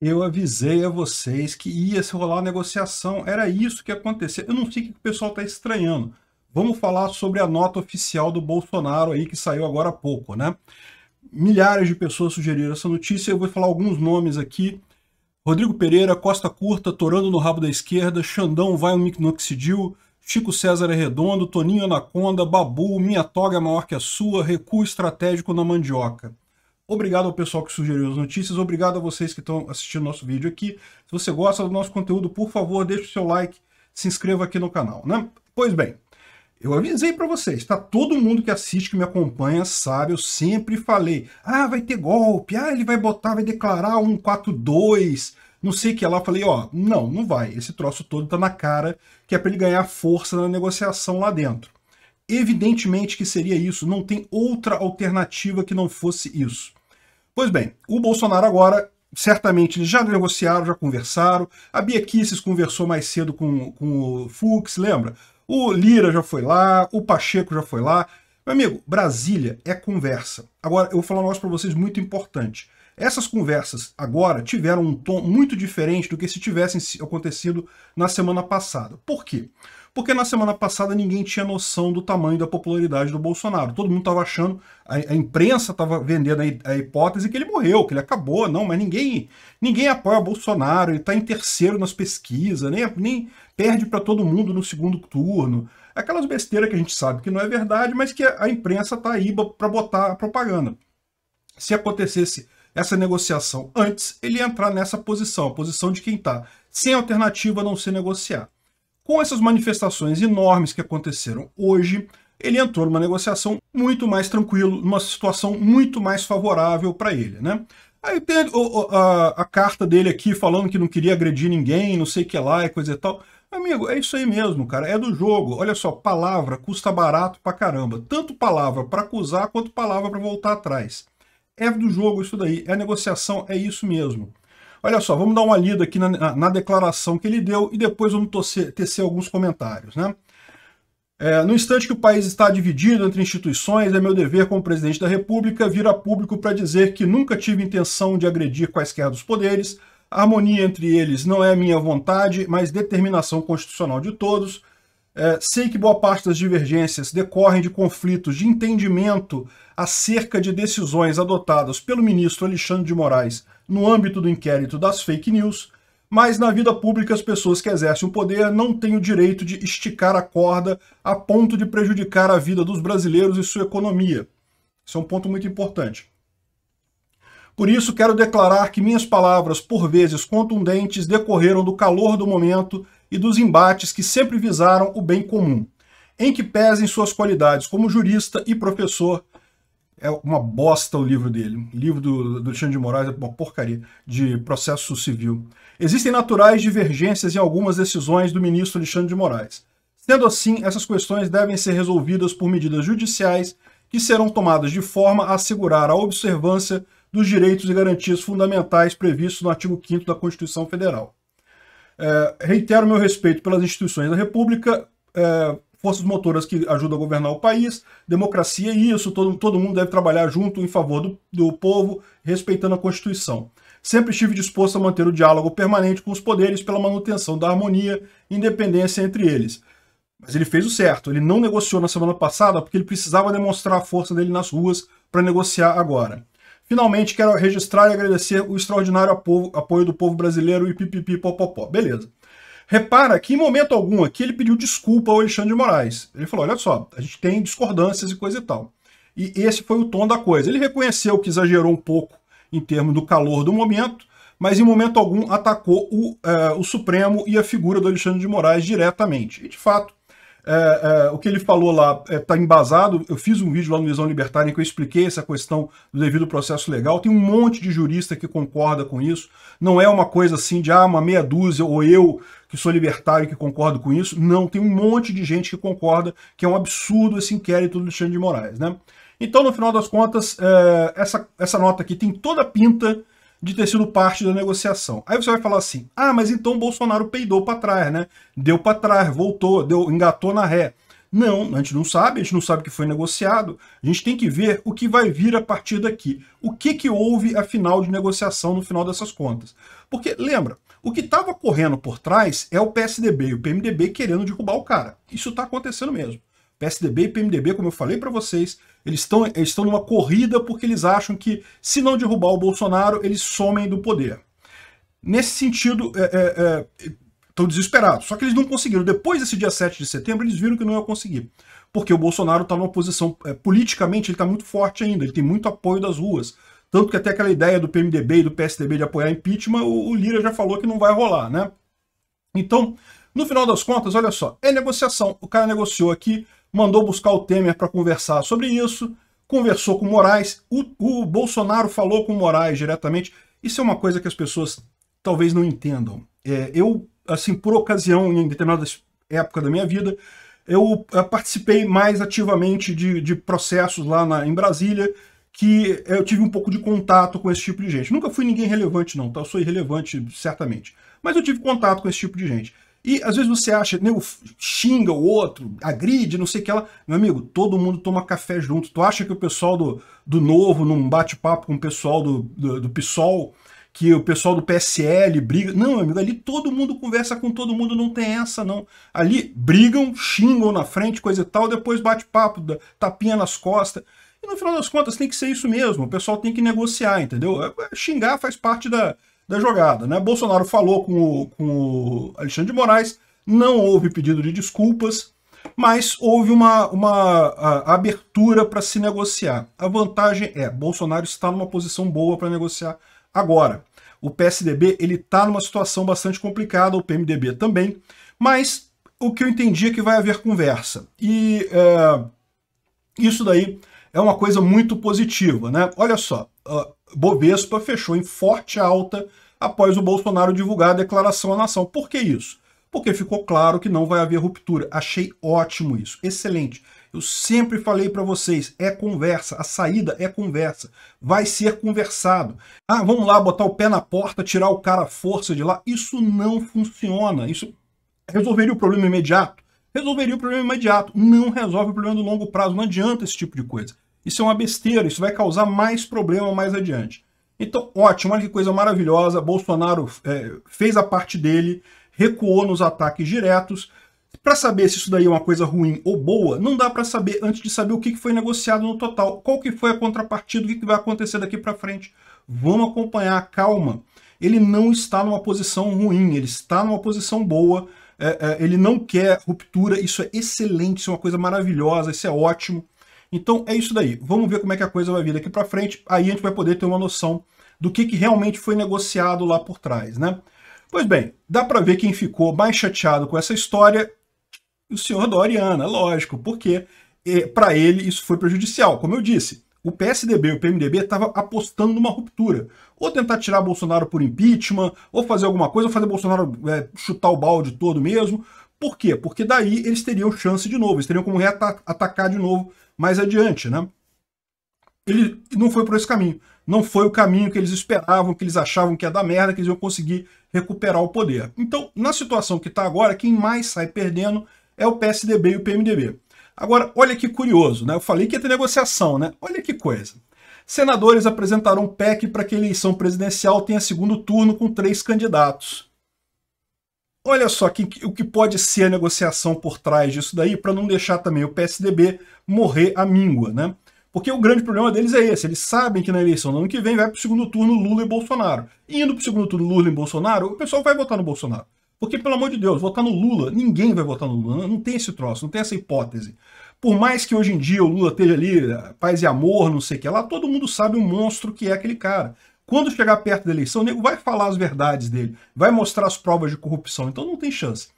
eu avisei a vocês que ia se rolar a negociação. Era isso que aconteceu. Eu não sei o que o pessoal está estranhando. Vamos falar sobre a nota oficial do Bolsonaro aí que saiu agora há pouco, né? Milhares de pessoas sugeriram essa notícia. Eu vou falar alguns nomes aqui. Rodrigo Pereira, Costa Curta, Torando no Rabo da Esquerda, Xandão vai no Micnoxidil, Chico César é Redondo, Toninho Anaconda, Babu, Minha Toga é Maior Que a Sua, Recuo Estratégico na Mandioca. Obrigado ao pessoal que sugeriu as notícias, obrigado a vocês que estão assistindo nosso vídeo aqui. Se você gosta do nosso conteúdo, por favor, deixe o seu like, se inscreva aqui no canal, né? Pois bem, eu avisei para vocês, tá? Todo mundo que assiste, que me acompanha, sabe, eu sempre falei, ah, vai ter golpe, ah, ele vai botar, vai declarar 142, não sei o que lá. Falei, ó, não, não vai, esse troço todo tá na cara, que é para ele ganhar força na negociação lá dentro. Evidentemente que seria isso, não tem outra alternativa que não fosse isso. Pois bem, o Bolsonaro agora, certamente, eles já negociaram, já conversaram. A Bia Kisses conversou mais cedo com, com o Fux, lembra? O Lira já foi lá, o Pacheco já foi lá. Meu amigo, Brasília é conversa. Agora, eu vou falar um negócio para vocês muito importante. Essas conversas agora tiveram um tom muito diferente do que se tivessem acontecido na semana passada. Por quê? porque na semana passada ninguém tinha noção do tamanho da popularidade do Bolsonaro. Todo mundo estava achando, a, a imprensa estava vendendo a, a, hipótese que ele morreu, que ele acabou, não, mas ninguém ninguém apoia o Bolsonaro, ele está em terceiro nas pesquisas, nem, nem perde para todo mundo no segundo turno. Aquelas besteiras que a gente sabe que não é verdade, mas que a, a imprensa está aí para botar a propaganda. Se acontecesse essa negociação antes, ele entrar nessa posição, a posição de quem está sem alternativa a não ser negociar. Com essas manifestações enormes que aconteceram hoje, ele entrou numa negociação muito mais tranquilo, numa situação muito mais favorável para ele, né? Aí tem a, a, a, carta dele aqui falando que não queria agredir ninguém, não sei o que lá e coisa e tal. Amigo, é isso aí mesmo, cara. É do jogo. Olha só, palavra custa barato pra caramba. Tanto palavra para acusar quanto palavra para voltar atrás. É do jogo isso daí. É negociação, é isso mesmo. Olha só, vamos dar uma lida aqui na, na, na declaração que ele deu e depois vamos torcer, tecer alguns comentários, né? É, no instante que o país está dividido entre instituições, é meu dever como presidente da República vir a público para dizer que nunca tive intenção de agredir quaisquer dos poderes, a harmonia entre eles não é minha vontade, mas determinação constitucional de todos, é, sei que boa parte das divergências decorrem de conflitos de entendimento acerca de decisões adotadas pelo ministro Alexandre de Moraes no âmbito do inquérito das fake news, mas na vida pública as pessoas que exercem o poder não têm o direito de esticar a corda a ponto de prejudicar a vida dos brasileiros e sua economia. Isso é um ponto muito importante. Por isso, quero declarar que minhas palavras, por vezes contundentes, decorreram do calor do momento e dos embates que sempre visaram o bem comum, em que pesem suas qualidades como jurista e professor. É uma bosta o livro dele. O livro do, do Alexandre de Moraes é uma porcaria de processo civil. Existem naturais divergências em algumas decisões do ministro Alexandre de Moraes. Sendo assim, essas questões devem ser resolvidas por medidas judiciais que serão tomadas de forma a assegurar a observância dos direitos e garantias fundamentais previstos no artigo 5 da Constituição Federal. É, reitero meu respeito pelas instituições da República, é, forças motoras que ajudam a governar o país, democracia e isso, todo, todo mundo deve trabalhar junto em favor do, do povo, respeitando a Constituição. Sempre estive disposto a manter o diálogo permanente com os poderes pela manutenção da harmonia e independência entre eles. Mas ele fez o certo, ele não negociou na semana passada porque ele precisava demonstrar a força dele nas ruas para negociar agora. Finalmente, quero registrar e agradecer o extraordinário apoio, apoio do povo brasileiro e pipipi popopó. Beleza. Repara que em momento algum aqui ele pediu desculpa ao Alexandre de Moraes. Ele falou, olha só, a gente tem discordâncias e coisa e tal. E esse foi o tom da coisa. Ele reconheceu que exagerou um pouco em termos do calor do momento, mas em momento algum atacou o, uh, o Supremo e a figura do Alexandre de Moraes diretamente. E de fato, é, é, o que ele falou lá está é, tá embasado. Eu fiz um vídeo lá no Visão Libertária em que eu expliquei essa questão do devido processo legal. Tem um monte de jurista que concorda com isso. Não é uma coisa assim de ah, uma meia dúzia ou eu que sou libertário que concordo com isso. Não, tem um monte de gente que concorda que é um absurdo esse inquérito do Alexandre de Moraes. Né? Então, no final das contas, é, essa, essa nota aqui tem toda a pinta de ter sido parte da negociação. Aí você vai falar assim: ah, mas então o Bolsonaro peidou para trás, né? Deu para trás, voltou, deu, engatou na ré. Não, a gente não sabe, a gente não sabe o que foi negociado. A gente tem que ver o que vai vir a partir daqui. O que, que houve final de negociação no final dessas contas. Porque, lembra, o que estava correndo por trás é o PSDB e o PMDB querendo derrubar o cara. Isso está acontecendo mesmo. PSDB e PMDB, como eu falei para vocês, eles estão, eles estão numa corrida porque eles acham que, se não derrubar o Bolsonaro, eles somem do poder. Nesse sentido, é, é, é, estão desesperados. Só que eles não conseguiram. Depois desse dia 7 de setembro, eles viram que não ia conseguir. Porque o Bolsonaro está numa posição, é, politicamente, ele está muito forte ainda, ele tem muito apoio das ruas. Tanto que até aquela ideia do PMDB e do PSDB de apoiar impeachment, o, o Lira já falou que não vai rolar, né? Então, no final das contas, olha só, é negociação. O cara negociou aqui mandou buscar o Temer para conversar sobre isso, conversou com o Moraes, o, o Bolsonaro falou com o Moraes diretamente. Isso é uma coisa que as pessoas talvez não entendam. É, eu, assim, por ocasião, em determinada época da minha vida, eu participei mais ativamente de, de processos lá na, em Brasília, que eu tive um pouco de contato com esse tipo de gente. Nunca fui ninguém relevante, não, tá? Eu sou irrelevante, certamente. Mas eu tive contato com esse tipo de gente. E às vezes você acha, né, xinga o outro, agride, não sei o que lá. Meu amigo, todo mundo toma café junto. Tu acha que o pessoal do, do Novo, não bate-papo com o pessoal do, do, do PSOL, que o pessoal do PSL briga. Não, meu amigo, ali todo mundo conversa com todo mundo, não tem essa, não. Ali brigam, xingam na frente, coisa e tal, depois bate papo, tapinha nas costas. E no final das contas tem que ser isso mesmo, o pessoal tem que negociar, entendeu? É, é, xingar faz parte da, da jogada. Né? Bolsonaro falou com o, com o Alexandre de Moraes, não houve pedido de desculpas, mas houve uma, uma abertura para se negociar. A vantagem é, Bolsonaro está numa posição boa para negociar agora. O PSDB ele está numa situação bastante complicada, o PMDB também, mas o que eu entendi é que vai haver conversa. E é, isso daí é uma coisa muito positiva. né? Olha só, Bovespa fechou em forte alta após o Bolsonaro divulgar a declaração à nação. Por que isso? Porque ficou claro que não vai haver ruptura. Achei ótimo isso, excelente. Eu sempre falei para vocês, é conversa, a saída é conversa, vai ser conversado. Ah, vamos lá botar o pé na porta, tirar o cara à força de lá. Isso não funciona. Isso resolveria o problema imediato? Resolveria o problema imediato. Não resolve o problema do longo prazo, não adianta esse tipo de coisa. Isso é uma besteira, isso vai causar mais problema mais adiante. Então, ótimo, olha que coisa maravilhosa. Bolsonaro é, fez a parte dele, recuou nos ataques diretos. Para saber se isso daí é uma coisa ruim ou boa, não dá para saber antes de saber o que foi negociado no total, qual que foi a contrapartida, o que vai acontecer daqui para frente. Vamos acompanhar, calma. Ele não está numa posição ruim, ele está numa posição boa, é, é, ele não quer ruptura, isso é excelente, isso é uma coisa maravilhosa, isso é ótimo. Então é isso daí. Vamos ver como é que a coisa vai vir daqui para frente. Aí a gente vai poder ter uma noção do que, que realmente foi negociado lá por trás, né? Pois bem, dá para ver quem ficou mais chateado com essa história, o senhor Doriana, lógico, porque eh, para ele isso foi prejudicial, como eu disse. O PSDB e o PMDB estavam apostando numa ruptura. Ou tentar tirar Bolsonaro por impeachment, ou fazer alguma coisa, ou fazer Bolsonaro é, chutar o balde todo mesmo, por quê? Porque daí eles teriam chance de novo, eles teriam como atacar de novo mais adiante, né? Ele não foi por esse caminho. Não foi o caminho que eles esperavam, que eles achavam que ia dar merda, que eles iam conseguir recuperar o poder. Então, na situação que está agora, quem mais sai perdendo é o PSDB e o PMDB. Agora, olha que curioso, né? Eu falei que ia ter negociação, né? Olha que coisa. Senadores apresentarão PEC para que a eleição presidencial tenha segundo turno com três candidatos. Olha só que, o que pode ser a negociação por trás disso daí, para não deixar também o PSDB morrer a míngua, né? Porque o grande problema deles é esse, eles sabem que na eleição do ano que vem vai para o segundo turno Lula e Bolsonaro. E indo para o segundo turno Lula e Bolsonaro, o pessoal vai votar no Bolsonaro. Porque, pelo amor de Deus, votar no Lula, ninguém vai votar no Lula, né? não tem esse troço, não tem essa hipótese. Por mais que hoje em dia o Lula esteja ali, eh, paz e amor, não sei o que lá, todo mundo sabe o monstro que é aquele cara. Quando chegar perto da eleição, o nego vai falar as verdades dele, vai mostrar as provas de corrupção, então não tem chance.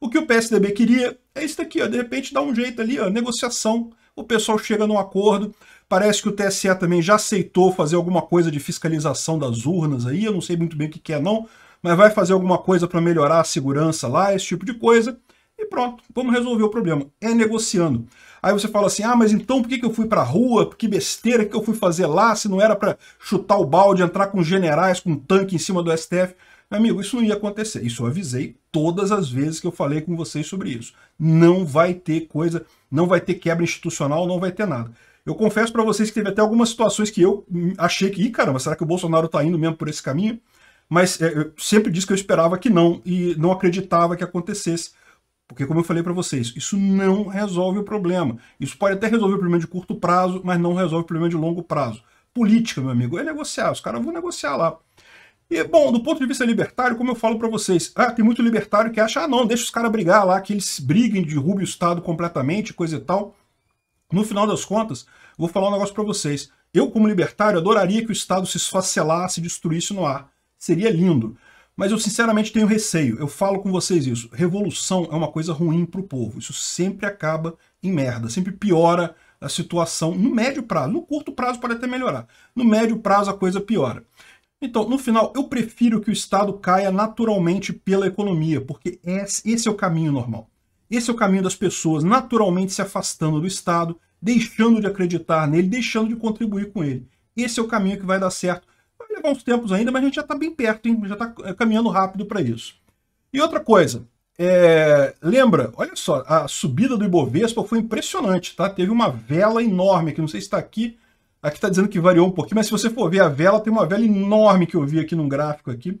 O que o PSDB queria é isso daqui, ó, de repente dá um jeito ali, ó, negociação, o pessoal chega num acordo, parece que o TSE também já aceitou fazer alguma coisa de fiscalização das urnas aí, eu não sei muito bem o que, que é não, mas vai fazer alguma coisa para melhorar a segurança lá, esse tipo de coisa e pronto, vamos resolver o problema. É negociando. Aí você fala assim, ah, mas então por que, eu fui pra rua? Que besteira que eu fui fazer lá se não era para chutar o balde, entrar com generais, com um tanque em cima do STF? amigo, isso não ia acontecer. Isso eu avisei todas as vezes que eu falei com vocês sobre isso. Não vai ter coisa, não vai ter quebra institucional, não vai ter nada. Eu confesso para vocês que teve até algumas situações que eu achei que, ih, caramba, será que o Bolsonaro tá indo mesmo por esse caminho? Mas é, eu sempre disse que eu esperava que não e não acreditava que acontecesse porque, como eu falei para vocês, isso não resolve o problema. Isso pode até resolver o problema de curto prazo, mas não resolve o problema de longo prazo. Política, meu amigo, é negociar. Os caras vão negociar lá. E, bom, do ponto de vista libertário, como eu falo para vocês, ah, tem muito libertário que acha, ah, não, deixa os caras brigar lá, que eles briguem, derrubem o Estado completamente, coisa e tal. No final das contas, vou falar um negócio para vocês. Eu, como libertário, adoraria que o Estado se esfacelasse, destruísse no ar. Seria lindo. Mas eu sinceramente tenho receio, eu falo com vocês isso. Revolução é uma coisa ruim para o povo, isso sempre acaba em merda, sempre piora a situação no médio prazo. No curto prazo pode até melhorar, no médio prazo a coisa piora. Então, no final, eu prefiro que o Estado caia naturalmente pela economia, porque esse é o caminho normal. Esse é o caminho das pessoas naturalmente se afastando do Estado, deixando de acreditar nele, deixando de contribuir com ele. Esse é o caminho que vai dar certo levar uns tempos ainda, mas a gente já está bem perto, hein? já está é, caminhando rápido para isso. E outra coisa, é, lembra, olha só, a subida do Ibovespa foi impressionante, tá? Teve uma vela enorme, que não sei se está aqui, aqui está dizendo que variou um pouquinho, mas se você for ver a vela, tem uma vela enorme que eu vi aqui num gráfico aqui.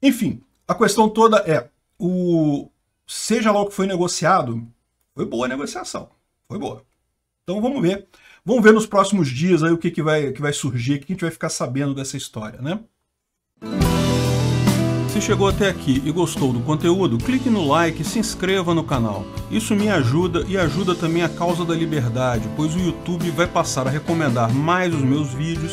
Enfim, a questão toda é, o seja lá o que foi negociado, foi boa a negociação, foi boa. Então vamos ver Vamos ver nos próximos dias aí o que, que, vai, que vai surgir, o que a gente vai ficar sabendo dessa história, né? Se chegou até aqui e gostou do conteúdo, clique no like e se inscreva no canal. Isso me ajuda e ajuda também a causa da liberdade, pois o YouTube vai passar a recomendar mais os meus vídeos